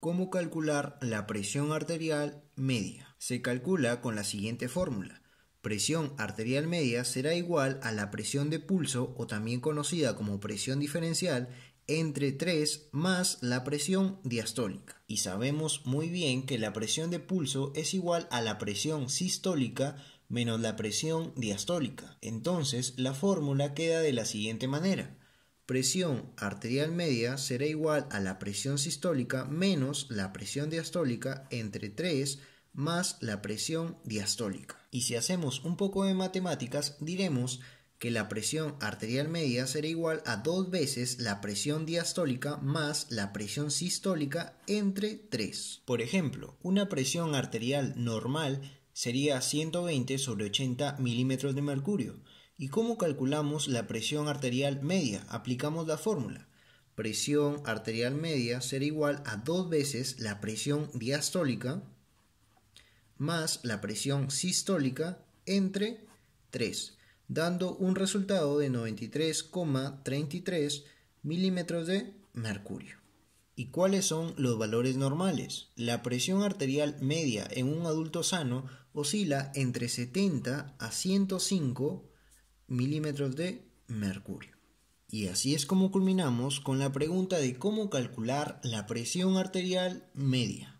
¿Cómo calcular la presión arterial media? Se calcula con la siguiente fórmula. Presión arterial media será igual a la presión de pulso o también conocida como presión diferencial entre 3 más la presión diastólica. Y sabemos muy bien que la presión de pulso es igual a la presión sistólica menos la presión diastólica. Entonces la fórmula queda de la siguiente manera presión arterial media será igual a la presión sistólica menos la presión diastólica entre 3 más la presión diastólica. Y si hacemos un poco de matemáticas, diremos que la presión arterial media será igual a dos veces la presión diastólica más la presión sistólica entre 3. Por ejemplo, una presión arterial normal sería 120 sobre 80 milímetros de mercurio, ¿Y cómo calculamos la presión arterial media? Aplicamos la fórmula. Presión arterial media será igual a dos veces la presión diastólica más la presión sistólica entre 3, dando un resultado de 93,33 milímetros de mercurio. ¿Y cuáles son los valores normales? La presión arterial media en un adulto sano oscila entre 70 a 105 milímetros de mercurio. Y así es como culminamos con la pregunta de cómo calcular la presión arterial media.